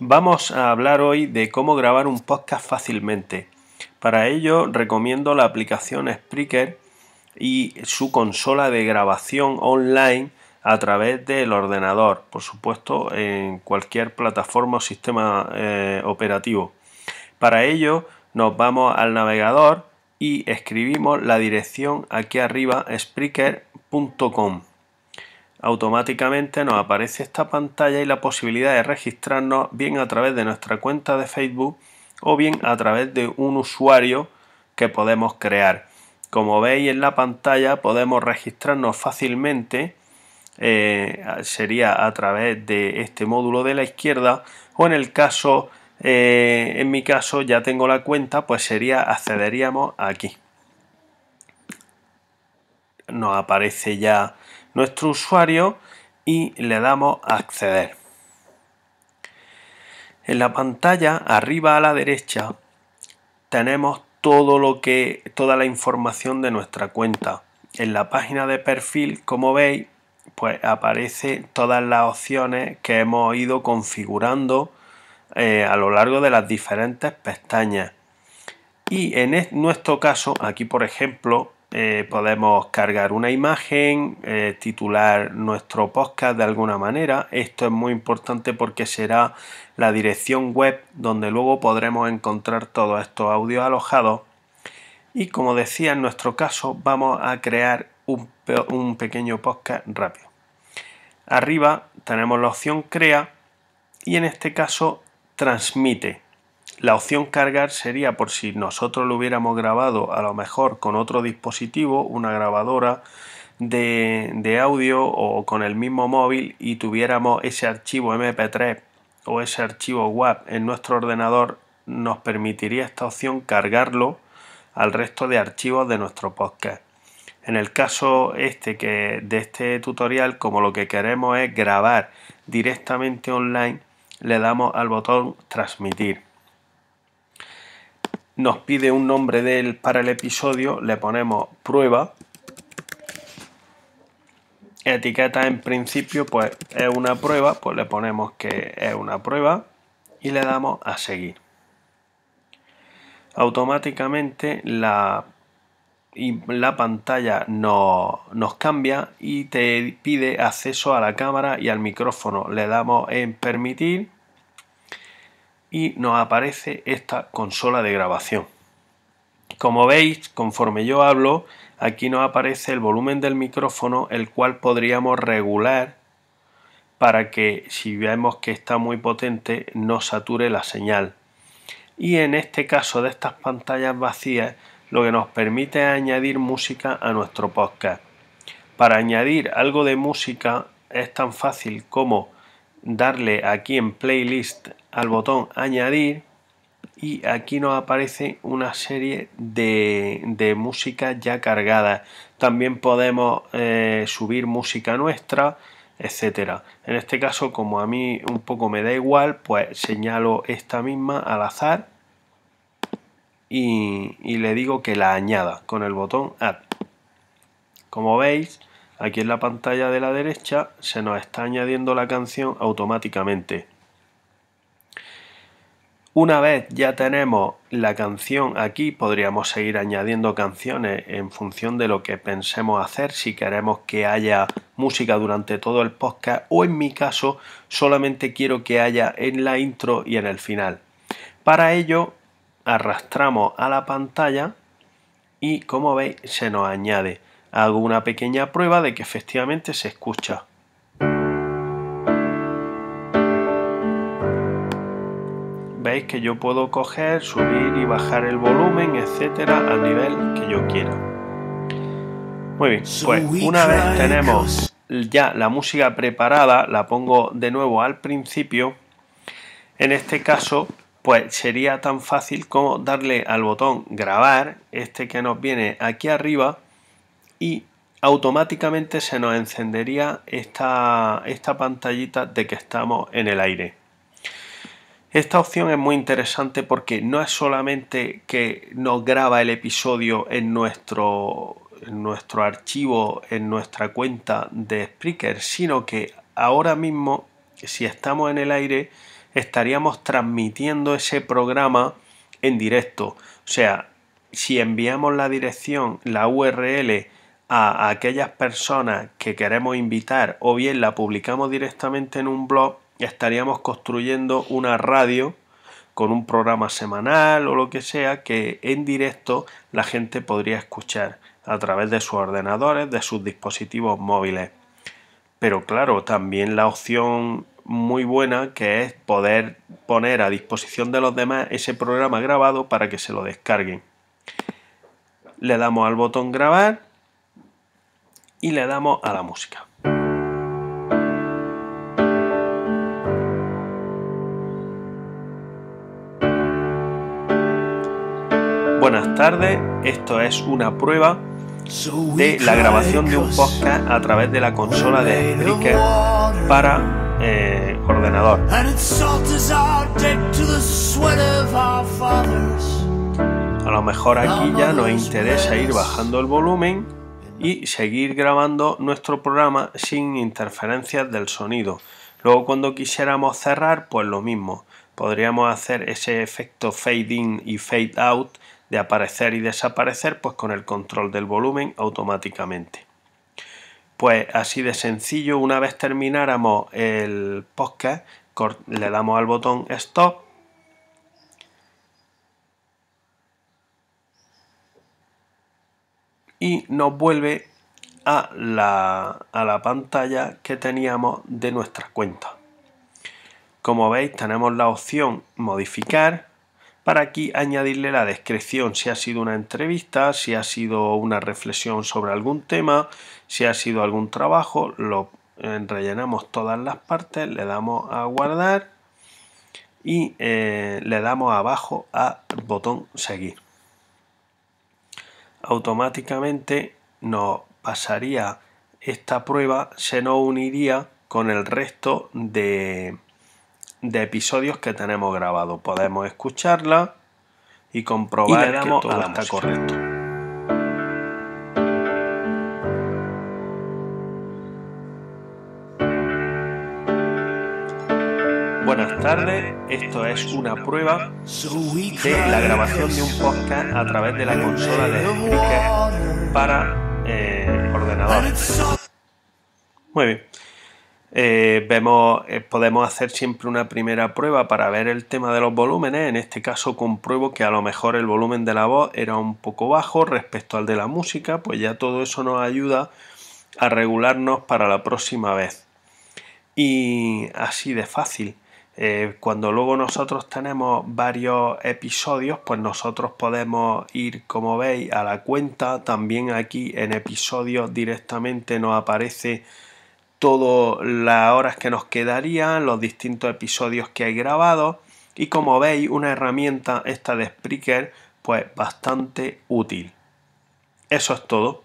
Vamos a hablar hoy de cómo grabar un podcast fácilmente. Para ello recomiendo la aplicación Spreaker y su consola de grabación online a través del ordenador, por supuesto en cualquier plataforma o sistema eh, operativo. Para ello nos vamos al navegador y escribimos la dirección aquí arriba spreaker.com automáticamente nos aparece esta pantalla y la posibilidad de registrarnos bien a través de nuestra cuenta de Facebook o bien a través de un usuario que podemos crear. Como veis en la pantalla podemos registrarnos fácilmente, eh, sería a través de este módulo de la izquierda o en el caso, eh, en mi caso ya tengo la cuenta, pues sería accederíamos aquí. Nos aparece ya nuestro usuario y le damos a acceder. En la pantalla arriba a la derecha tenemos todo lo que toda la información de nuestra cuenta. En la página de perfil, como veis, pues aparece todas las opciones que hemos ido configurando eh, a lo largo de las diferentes pestañas. Y en nuestro caso, aquí por ejemplo, eh, podemos cargar una imagen, eh, titular nuestro podcast de alguna manera. Esto es muy importante porque será la dirección web donde luego podremos encontrar todos estos audios alojados. Y como decía, en nuestro caso vamos a crear un, un pequeño podcast rápido. Arriba tenemos la opción crea y en este caso transmite. La opción cargar sería por si nosotros lo hubiéramos grabado a lo mejor con otro dispositivo, una grabadora de, audio o con el mismo móvil y tuviéramos ese archivo MP3 o ese archivo web en nuestro ordenador, nos permitiría esta opción cargarlo al resto de archivos de nuestro podcast. En el caso este que de este tutorial, como lo que queremos es grabar directamente online, le damos al botón transmitir nos pide un nombre del para el episodio, le ponemos prueba. Etiqueta en principio, pues es una prueba, pues le ponemos que es una prueba y le damos a seguir. Automáticamente la, la pantalla nos cambia y te pide acceso a la cámara y al micrófono. Le damos en permitir y nos aparece esta consola de grabación. Como veis, conforme yo hablo, aquí nos aparece el volumen del micrófono, el cual podríamos regular para que si vemos que está muy potente no sature la señal. Y en este caso de estas pantallas vacías, lo que nos permite es añadir música a nuestro podcast. Para añadir algo de música es tan fácil como darle aquí en playlist al botón añadir y aquí nos aparece una serie de, de música ya cargada. También podemos eh, subir música nuestra, etcétera. En este caso, como a mí un poco me da igual, pues señalo esta misma al azar y, y le digo que la añada con el botón Add. Como veis, aquí en la pantalla de la derecha se nos está añadiendo la canción automáticamente. Una vez ya tenemos la canción aquí, podríamos seguir añadiendo canciones en función de lo que pensemos hacer, si queremos que haya música durante todo el podcast o en mi caso solamente quiero que haya en la intro y en el final. Para ello arrastramos a la pantalla y como veis se nos añade. Hago una pequeña prueba de que efectivamente se escucha. veis que yo puedo coger, subir y bajar el volumen, etcétera, al nivel que yo quiera. Muy bien, pues una vez tenemos ya la música preparada, la pongo de nuevo al principio. En este caso, pues sería tan fácil como darle al botón grabar, este que nos viene aquí arriba, y automáticamente se nos encendería esta, esta pantallita de que estamos en el aire. Esta opción es muy interesante porque no es solamente que nos graba el episodio en nuestro, nuestro archivo, en nuestra cuenta de Spreaker, sino que ahora mismo, si estamos en el aire, estaríamos transmitiendo ese programa en directo. O sea, si enviamos la dirección, la URL, a aquellas personas que queremos invitar o bien la publicamos directamente en un blog, estaríamos construyendo una radio con un programa semanal o lo que sea que en directo la gente podría escuchar a través de sus ordenadores, de sus dispositivos móviles. Pero claro, también la opción muy buena que es poder poner a disposición de los demás ese programa grabado para que se lo descarguen. Le damos al botón grabar y le damos a la música. buenas tardes. Esto es una prueba de la grabación de un podcast a través de la consola de Spreaker para eh, ordenador. A lo mejor aquí ya nos interesa ir bajando el volumen y seguir grabando nuestro programa sin interferencias del sonido. Luego cuando quisiéramos cerrar, pues lo mismo. Podríamos hacer ese efecto fade in y fade out de aparecer y desaparecer pues con el control del volumen automáticamente. Pues así de sencillo, una vez termináramos el podcast, le damos al botón stop y nos vuelve a la, a la, pantalla que teníamos de nuestra cuenta. Como veis tenemos la opción modificar, para aquí añadirle la descripción, si ha sido una entrevista, si ha sido una reflexión sobre algún tema, si ha sido algún trabajo, lo rellenamos todas las partes, le damos a guardar y eh, le damos abajo a botón seguir. Automáticamente nos pasaría esta prueba, se nos uniría con el resto de, de episodios que tenemos grabados. Podemos escucharla y comprobar que todo está correcto. Buenas tardes, esto es una prueba de la grabación de un podcast a través de la consola de para eh, Ordenador ordenadores. Muy bien. Eh, vemos, eh, podemos hacer siempre una primera prueba para ver el tema de los volúmenes. En este caso compruebo que a lo mejor el volumen de la voz era un poco bajo respecto al de la música, pues ya todo eso nos ayuda a regularnos para la próxima vez. Y así de fácil. Eh, cuando luego nosotros tenemos varios episodios, pues nosotros podemos ir, como veis, a la cuenta. También aquí en episodios directamente nos aparece todas las horas que nos quedarían, los distintos episodios que hay grabados y como veis una herramienta esta de Spreaker pues bastante útil. Eso es todo.